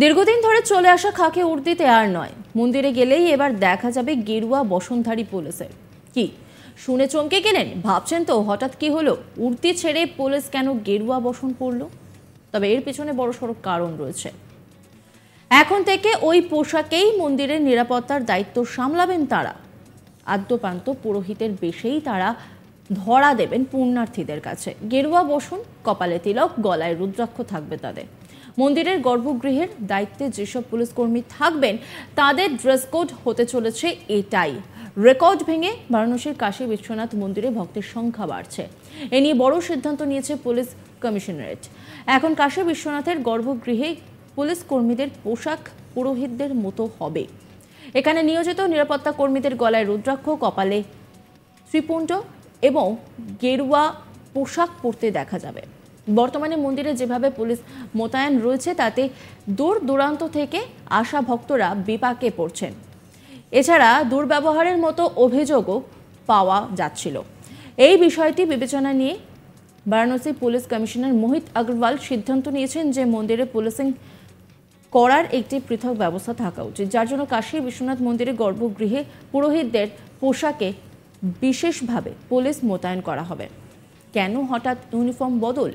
দীর্ঘদিন ধরে চলে আসা খাকে উর্দিতে আর নয় মন্দিরে গেলেই এবার দেখা যাবে গেরুয়া বসন্তারী পুলিশের কি শুনে চমকে গেলেন ভাবছেন তো হঠাৎ কি হলো উর্দি ছেড়ে পুলিশ কেন গেরুয়া বসন পড়ল তবে এর পিছনে বড় সড়ক কারণ রয়েছে এখন থেকে ওই পোশাকেই মন্দিরের নিরাপত্তার দায়িত্ব সামলাবেন তারা আদ্যপান্ত পুরোহিতের বেশেই তারা ধরা দেবেন পুণ্যার্থীদের কাছে গেরুয়া বসন কপালে তিলক গলায় রুদ্রাক্ষ থাকবে তাদের মন্দিরের গর্ভগৃহের দায়িত্বে যেসব পুলিশ কর্মী থাকবেন তাদের ড্রেস কোড হতে চলেছে এটাই রেকর্ড ভেঙে বারাণসীর কাশী বিশ্বনাথ মন্দিরে ভক্তের সংখ্যা বাড়ছে এ নিয়ে বড় সিদ্ধান্ত নিয়েছে পুলিশ কমিশনারেট এখন কাশী বিশ্বনাথের গর্ভগৃহে পুলিশ কর্মীদের পোশাক পুরোহিতদের মতো হবে এখানে নিয়োজিত নিরাপত্তা কর্মীদের গলায় রুদ্রাক্ষ কপালে শ্রীপুণ্ড এবং গেরুয়া পোশাক পরতে দেখা যাবে বর্তমানে মন্দিরে যেভাবে পুলিশ মোতায়েন রয়েছে তাতে দূর দূরান্ত থেকে আসা ভক্তরা বিপাকে পড়ছেন এছাড়া দুর্ব্যবহারের মতো অভিযোগও পাওয়া যাচ্ছিল এই বিষয়টি বিবেচনা নিয়ে বারাণসী পুলিশ কমিশনার মোহিত আগরওয়াল সিদ্ধান্ত নিয়েছেন যে মন্দিরে পুলিশিং করার একটি পৃথক ব্যবস্থা থাকা উচিত যার জন্য কাশী বিশ্বনাথ মন্দিরে গর্ভগৃহে পুরোহিতদের পোশাকে বিশেষভাবে পুলিশ মোতায়েন করা হবে কেন হঠাৎ ইউনিফর্ম বদল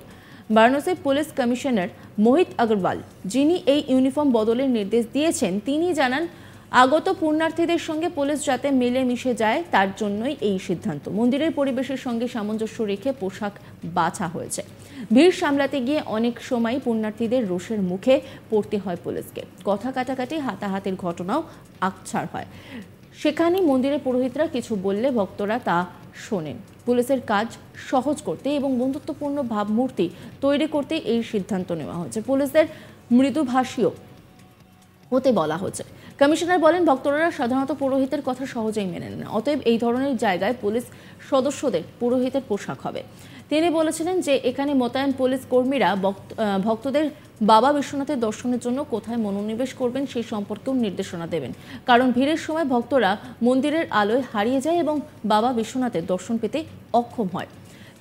বারাণসী পুলিশ কমিশনার মোহিত আগরওয়াল যিনি এই ইউনিফর্ম বদলের নির্দেশ দিয়েছেন তিনি জানান আগত পূর্ণার্থীদের সঙ্গে পুলিশ যাতে মিলে মিশে যায় তার জন্যই এই সিদ্ধান্ত মন্দিরের পরিবেশের সঙ্গে সামঞ্জস্য রেখে পোশাক বাছা হয়েছে ভিড় সামলাতে গিয়ে অনেক সময় পূর্ণার্থীদের রোষের মুখে পড়তে হয় পুলিশকে কথা কাটাকাটি হাতাহাতির ঘটনাও আকছাড় হয় সেখানে মন্দিরের পুরোহিতরা কিছু বললে ভক্তরা তা শোনেন পুলিশের কাজ সহজ করতে এবং বন্ধুত্বপূর্ণ ভাবমূর্তি তৈরি করতে এই সিদ্ধান্ত নেওয়া হয়েছে পুলিশের মৃদুভাষীও হতে বলা হয়েছে কমিশনার বলেন ভক্তরা সাধারণত পুরোহিতের কথা সহজেই মেনে নেন অতএব এই ধরনের জায়গায় পুলিশ সদস্যদের পুরোহিতের পোশাক হবে তিনি বলেছিলেন যে এখানে মোতায়েন পুলিশ কর্মীরা ভক্তদের বাবা বিশ্বনাথের দর্শনের জন্য কোথায় মনোনিবেশ করবেন সেই সম্পর্কেও নির্দেশনা দেবেন কারণ ভিড়ের সময় ভক্তরা মন্দিরের আলোয় হারিয়ে যায় এবং বাবা বিশ্বনাথের দর্শন পেতে অক্ষম হয়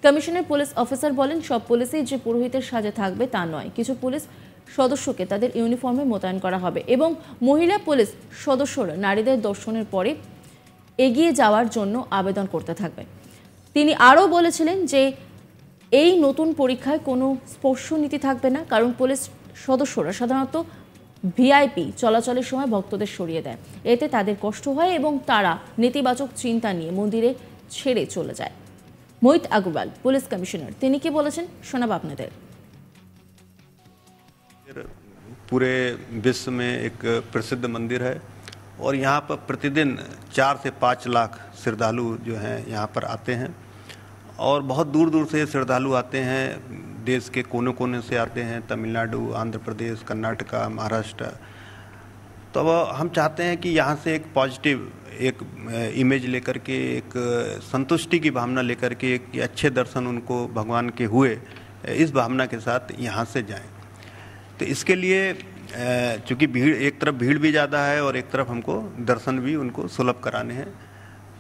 কমিশনের পুলিশ অফিসার বলেন সব পুলিশই যে পুরোহিতের সাজে থাকবে তা নয় কিছু পুলিশ সদস্যকে তাদের ইউনিফর্মে মোতায়েন করা হবে এবং মহিলা পুলিশ সদস্যরা নারীদের দর্শনের পরে এগিয়ে যাওয়ার জন্য আবেদন করতে থাকবে তিনি আরও বলেছিলেন যে এই নতুন পরীক্ষায় কোনো স্পর্শ নীতি থাকবে না কারণ পুলিশ সদস্যরা সাধারণত ভিআইপি চলাচলের সময় ভক্তদের সরিয়ে দেয় এতে তাদের কষ্ট হয় এবং তারা নেতিবাচক চিন্তা নিয়ে মন্দিরে ছেড়ে চলে যায় মোহিত আগরওয়াল পুলিশ কমিশনার তিনি কি বলেছেন শোনাব আপনাদের পুরে বিশ্ব মে এক প্রসিদ্ধ মন্দির হ্যাঁ প্রতিদিন চার থেকে পাঁচ লাখ শ্রদ্ধালু पाँच लाख আতে হ্যাঁ और बहुत दूर दूर से श्रद्धालु आते हैं देश के कोने कोने से आते हैं तमिलनाडु आंध्र प्रदेश कर्नाटका महाराष्ट्र तो हम चाहते हैं कि यहाँ से एक पॉजिटिव एक इमेज लेकर के एक संतुष्टि की भावना लेकर के एक अच्छे दर्शन उनको भगवान के हुए इस भावना के साथ यहाँ से जाएं तो इसके लिए चूँकि भीड़ एक तरफ भीड़ भी ज़्यादा है और एक तरफ हमको दर्शन भी उनको सुलभ कराने हैं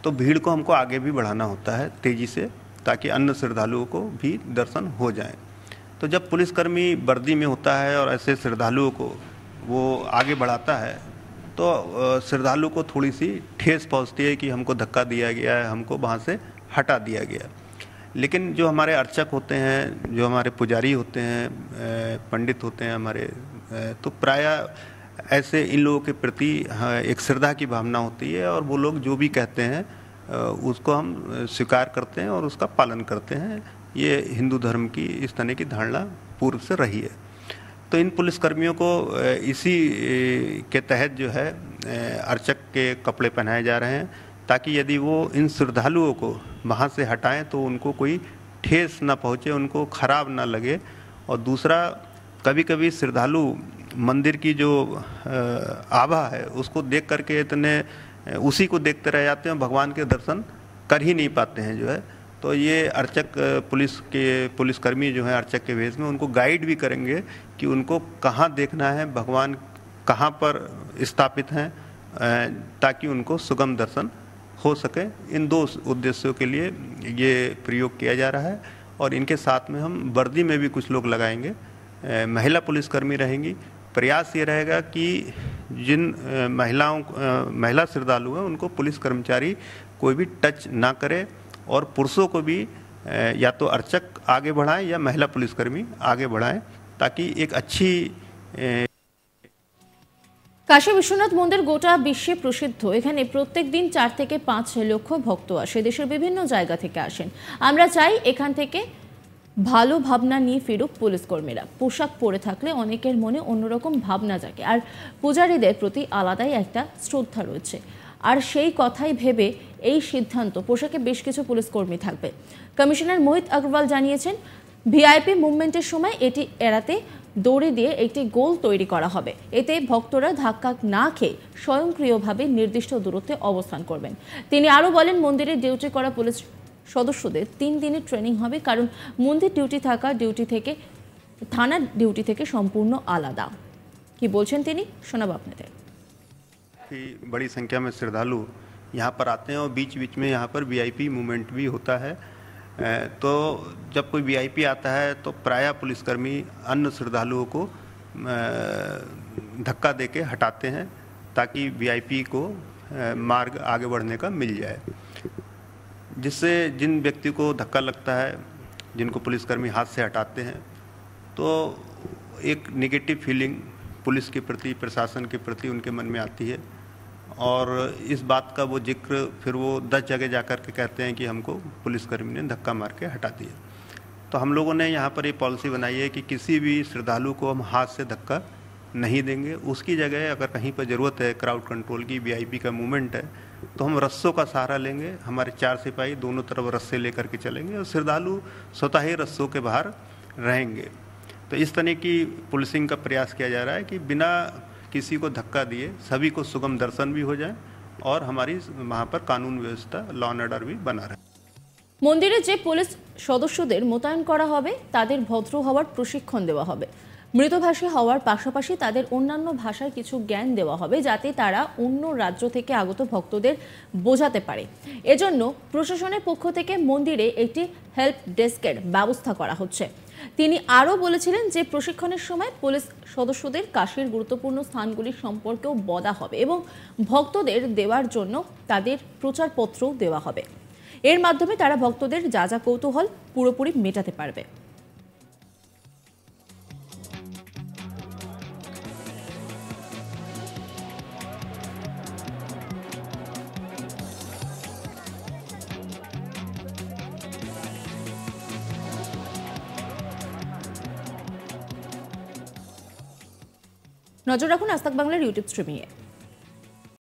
तो भीड़ को हमको आगे भी बढ़ाना होता है तेज़ी से ताकि अन्य श्रद्धालुओं को भी दर्शन हो जाएं तो जब पुलिसकर्मी वर्दी में होता है और ऐसे श्रद्धालुओं को वो आगे बढ़ाता है तो श्रद्धालु को थोड़ी सी ठेस पहुंचती है कि हमको धक्का दिया गया है हमको वहाँ से हटा दिया गया लेकिन जो हमारे अर्चक होते हैं जो हमारे पुजारी होते हैं पंडित होते हैं हमारे तो प्राय ऐसे इन लोगों के प्रति हाँ, एक श्रद्धा की भावना होती है और वो लोग जो भी कहते हैं उसको हम स्वीकार करते हैं और उसका पालन करते हैं ये हिंदू धर्म की इस तरह की धारणा पूर्व से रही है तो इन पुलिसकर्मियों को इसी के तहत जो है अर्चक के कपड़े पहनाए जा रहे हैं ताकि यदि वो इन श्रद्धालुओं को वहाँ से हटाएं तो उनको कोई ठेस ना पहुँचे उनको खराब ना लगे और दूसरा कभी कभी श्रद्धालु मंदिर की जो आभा है उसको देख करके इतने उसी को देखते रह जाते हैं भगवान के दर्शन कर ही नहीं पाते हैं जो है तो ये अर्चक पुलिस के पुलिसकर्मी जो है अर्चक के वेश में उनको गाइड भी करेंगे कि उनको कहाँ देखना है भगवान कहाँ पर स्थापित हैं ताकि उनको सुगम दर्शन हो सके इन दो उद्देश्यों के लिए ये प्रयोग किया जा रहा है और इनके साथ में हम वर्दी में भी कुछ लोग लगाएंगे महिला पुलिसकर्मी रहेंगी प्रयास ये रहेगा कि जिन महिलाओं महिला श्रद्धालु हैं उनको पुलिस कर्मचारी कोई भी टच ना करे और पुरुषों को भी या तो अर्चक आगे बढ़ाएं या महिला पुलिसकर्मी आगे बढ़ाएं ताकि एक अच्छी काशी विश्वनाथ मंदिर गोटा विश्व प्रसिद्ध एखे प्रत्येक दिन चार पांच लक्ष भक्त आशे देश দেশের বিভিন্ন জায়গা থেকে ভালো ভাবনা নিয়ে ফিরুক পুলিশ কর্মীরা পোশাক পরে থাকলে অনেকের মনে অন্যরকম ভাবনা জাগে আর পূজারীদের প্রতি আলাদাই একটা শ্রদ্ধা রয়েছে আর সেই কথাই ভেবে এই সিদ্ধান্ত পোশাকে বেশ কিছু পুলিশ কর্মী থাকবে কমিশনার মোহিত আগরওয়াল জানিয়েছেন ভিআইপি মুভমেন্টের সময় এটি এড়াতে দৌড়ে দিয়ে একটি গোল তৈরি করা হবে এতে ভক্তরা ধাক্কা না খেয়ে স্বয়ংক্রিয়ভাবে নির্দিষ্ট দূরত্বে অবস্থান করবেন তিনি আরও বলেন মন্দিরে ডিউটি করা পুলিশ सदस्य तीन दिन ट्रेनिंग कारण मंदिर डिवटी थका डिवटी थे थाना डिवटी थे सम्पूर्ण आलदा कि बोलती बड़ी संख्या में श्रद्धालु यहाँ पर आते हैं और बीच बीच में यहाँ पर वीआईपी मूवमेंट भी होता है तो जब कोई वीआईपी आता है तो प्रायः पुलिसकर्मी अन्य श्रद्धालुओं को धक्का देके हटाते हैं ताकि वीआईपी को मार्ग आगे बढ़ने का मिल जाए जिससे जिन व्यक्ति को धक्का लगता है जिनको पुलिसकर्मी हाथ से हटाते हैं तो एक निगेटिव फीलिंग पुलिस के प्रति प्रशासन के प्रति उनके मन में आती है और इस बात का वो जिक्र फिर वो दस जगह जा कर के कहते हैं कि हमको पुलिसकर्मी ने धक्का मार के हटा दिया तो हम लोगों ने यहाँ पर ये पॉलिसी बनाई है कि किसी भी श्रद्धालु को हम हाथ से धक्का नहीं देंगे उसकी जगह अगर कहीं पर ज़रूरत है क्राउड कंट्रोल की वीआईपी का मूवमेंट है तो हम रस्सों का सहारा लेंगे हमारे चार सिपाही दोनों तरफ रस्से लेकर के चलेंगे और श्रद्धालु स्वतः ही रस्सों के बाहर रहेंगे तो इस तरह की पुलिसिंग का प्रयास किया जा रहा है कि बिना किसी को धक्का दिए सभी को सुगम दर्शन भी हो जाए और हमारी वहाँ पर कानून व्यवस्था लॉ एंड ऑर्डर भी बना रहे मंदिर যে पुलिस सदस्य मोतन तर भद्र हार प्रशिक्षण देवा মৃতভাষী হওয়ার পাশাপাশি তাদের অন্যান্য ভাষায় কিছু জ্ঞান দেওয়া হবে যাতে তারা অন্য রাজ্য থেকে আগত ভক্তদের বোঝাতে পারে এজন্য প্রশাসনের পক্ষ থেকে মন্দিরে একটি হেল্প ডেস্কের ব্যবস্থা করা হচ্ছে তিনি আরও বলেছিলেন যে প্রশিক্ষণের সময় পুলিশ সদস্যদের কাশির গুরুত্বপূর্ণ স্থানগুলি সম্পর্কেও বদা হবে এবং ভক্তদের দেওয়ার জন্য তাদের প্রচারপত্রও দেওয়া হবে এর মাধ্যমে তারা ভক্তদের যা যা কৌতূহল পুরোপুরি মেটাতে পারবে নজর রাখুন আস্তাক বাংলার ইউটিউব স্ট্রিমিয়ে